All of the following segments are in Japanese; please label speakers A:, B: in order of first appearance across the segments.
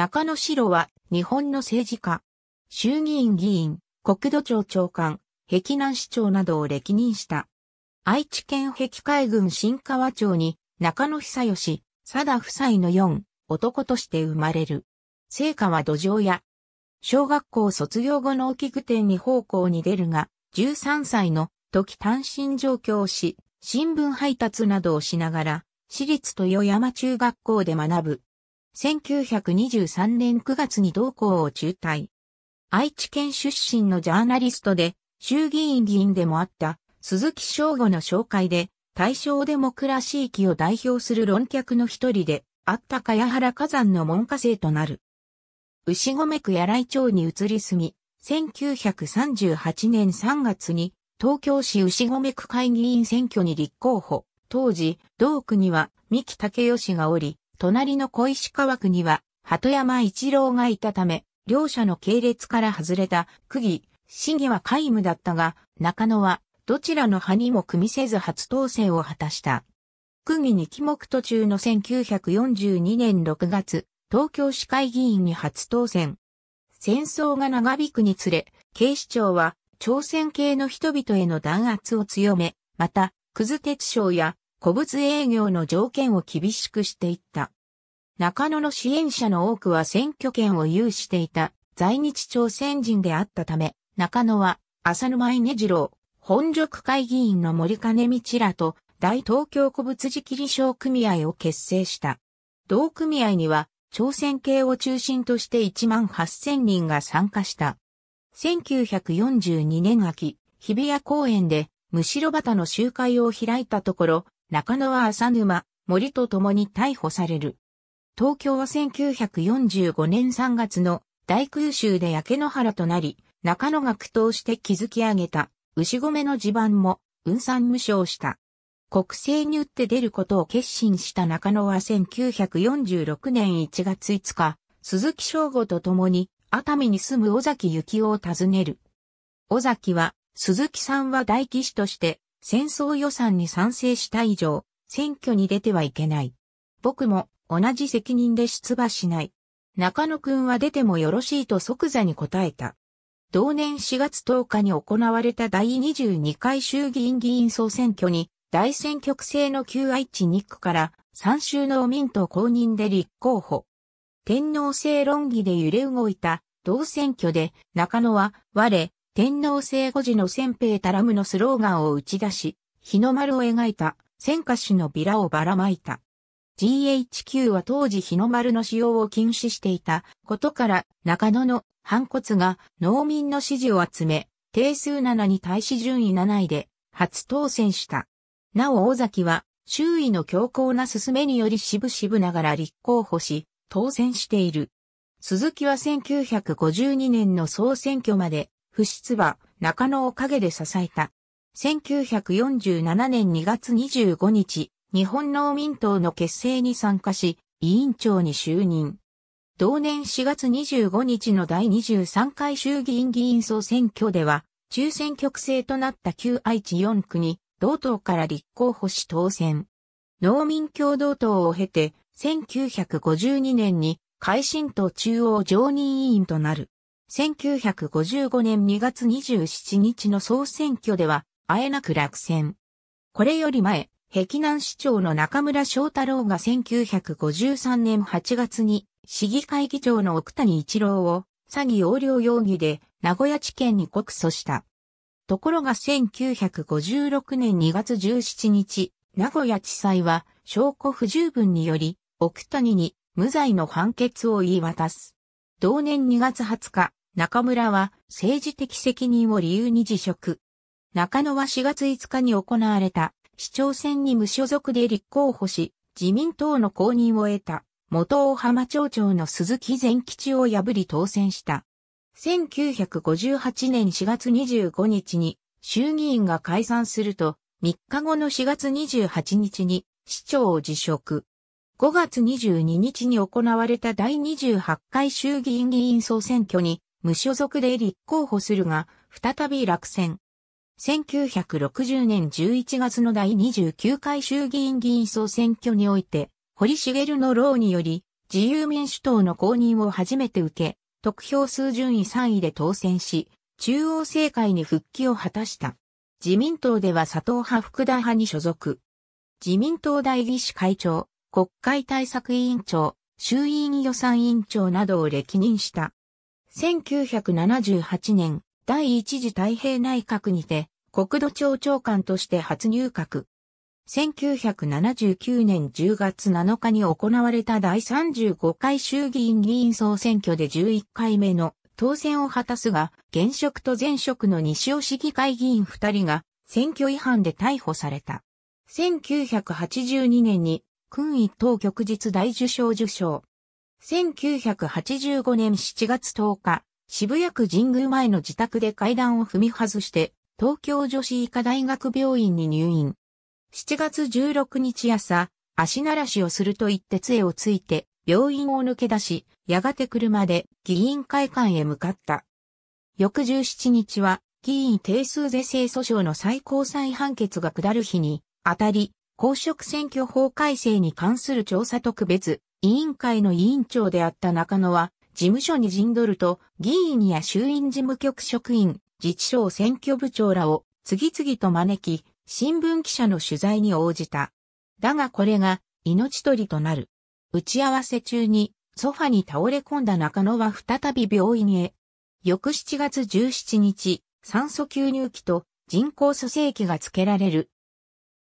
A: 中野史郎は日本の政治家、衆議院議員、国土庁長官、碧南市長などを歴任した。愛知県碧海郡新川町に中野久義、貞夫妻の4男として生まれる。成果は土壌や、小学校卒業後農機具店に奉公に出るが、13歳の時単身上京し、新聞配達などをしながら、私立豊山中学校で学ぶ。1923年9月に同校を中退。愛知県出身のジャーナリストで、衆議院議員でもあった鈴木翔吾の紹介で、大正デモクラシー期を代表する論客の一人で、あった茅原火山の門下生となる。牛込区柳井町に移り住み、1938年3月に東京市牛込区会議員選挙に立候補。当時、同区には三木武義がおり、隣の小石川区には、鳩山一郎がいたため、両者の系列から外れた、区議、市議は皆無だったが、中野は、どちらの派にも組みせず初当選を果たした。区議に期目途中の1942年6月、東京市会議員に初当選。戦争が長引くにつれ、警視庁は朝鮮系の人々への弾圧を強め、また、クズ鉄商や古物営業の条件を厳しくしていった。中野の支援者の多くは選挙権を有していた在日朝鮮人であったため、中野は浅沼稲次郎、本職会議員の森金道らと大東京古物時期理商組合を結成した。同組合には朝鮮系を中心として1万8000人が参加した。1942年秋、日比谷公園で、むしろ旗の集会を開いたところ、中野は浅沼、森と共に逮捕される。東京は1945年3月の大空襲で焼け野原となり、中野が苦闘して築き上げた牛込の地盤も運算無償した。国政に打って出ることを決心した中野は1946年1月5日、鈴木翔吾と共に熱海に住む尾崎幸夫を訪ねる。尾崎は、鈴木さんは大騎士として戦争予算に賛成した以上、選挙に出てはいけない。僕も同じ責任で出馬しない。中野くんは出てもよろしいと即座に答えた。同年4月10日に行われた第22回衆議院議員総選挙に、大選挙区制の旧愛知2区から三州の民と公認で立候補。天皇制論議で揺れ動いた同選挙で中野は我、天皇制護時の先兵たらむのスローガンを打ち出し、日の丸を描いた戦火種のビラをばらまいた。GHQ は当時日の丸の使用を禁止していたことから中野の反骨が農民の支持を集め、定数7に対し順位7位で初当選した。なお大崎は周囲の強硬な進めにより渋々ながら立候補し、当選している。鈴木は1952年の総選挙まで不出馬、中野を陰で支えた。1947年2月25日、日本農民党の結成に参加し、委員長に就任。同年4月25日の第23回衆議院議員総選挙では、中選挙区制となった旧愛知4区に、同党から立候補し当選。農民共同党を経て、1952年に、改新党中央常任委員となる。1955年2月27日の総選挙では、あえなく落選。これより前、碧南市長の中村翔太郎が1953年8月に、市議会議長の奥谷一郎を、詐欺横領容疑で、名古屋地検に告訴した。ところが1956年2月17日、名古屋地裁は、証拠不十分により、奥谷に、無罪の判決を言い渡す。同年2月20日、中村は政治的責任を理由に辞職。中野は4月5日に行われた市長選に無所属で立候補し、自民党の公認を得た元大浜町長の鈴木善吉を破り当選した。1958年4月25日に衆議院が解散すると、3日後の4月28日に市長を辞職。5月22日に行われた第28回衆議院議員総選挙に無所属で立候補するが、再び落選。1960年11月の第29回衆議院議員総選挙において、堀茂の労により、自由民主党の公認を初めて受け、得票数順位3位で当選し、中央政界に復帰を果たした。自民党では佐藤派福田派に所属。自民党代議士会長、国会対策委員長、衆院予算委員長などを歴任した。1978年、第一次太平内閣にて、国土庁長官として初入閣。1979年10月7日に行われた第35回衆議院議員総選挙で11回目の当選を果たすが、現職と前職の西尾市議会議員2人が選挙違反で逮捕された。1982年に、君位当局日大受賞受賞。1985年7月10日、渋谷区神宮前の自宅で階段を踏み外して、東京女子医科大学病院に入院。7月16日朝、足慣らしをすると言って杖をついて、病院を抜け出し、やがて車で議員会館へ向かった。翌17日は、議員定数是正訴訟の最高裁判決が下る日に、あたり、公職選挙法改正に関する調査特別委員会の委員長であった中野は、事務所に陣取ると、議員や衆院事務局職員、自治省選挙部長らを次々と招き、新聞記者の取材に応じた。だがこれが命取りとなる。打ち合わせ中にソファに倒れ込んだ中野は再び病院へ。翌7月17日、酸素吸入器と人工蘇生器が付けられる。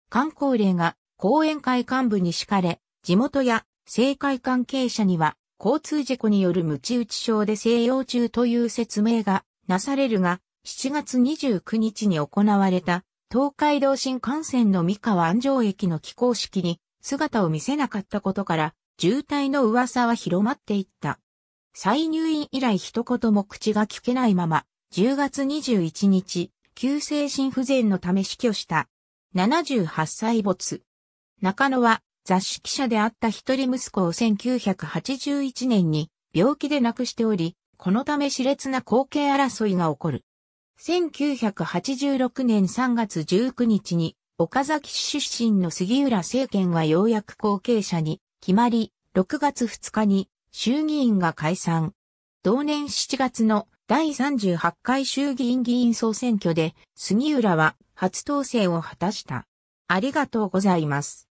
A: 観光令が講演会幹部に敷かれ、地元や政界関係者には、交通事故による無知打ち症で静養中という説明がなされるが、7月29日に行われた東海道新幹線の三河安城駅の起工式に姿を見せなかったことから、渋滞の噂は広まっていった。再入院以来一言も口が聞けないまま、10月21日、急性心不全のため死去した。78歳没。中野は雑誌記者であった一人息子を1981年に病気で亡くしており、このため熾烈な後継争いが起こる。1986年3月19日に、岡崎市出身の杉浦政権はようやく後継者に決まり、6月2日に衆議院が解散。同年7月の第38回衆議院議員総選挙で杉浦は初当選を果たした。ありがとうございます。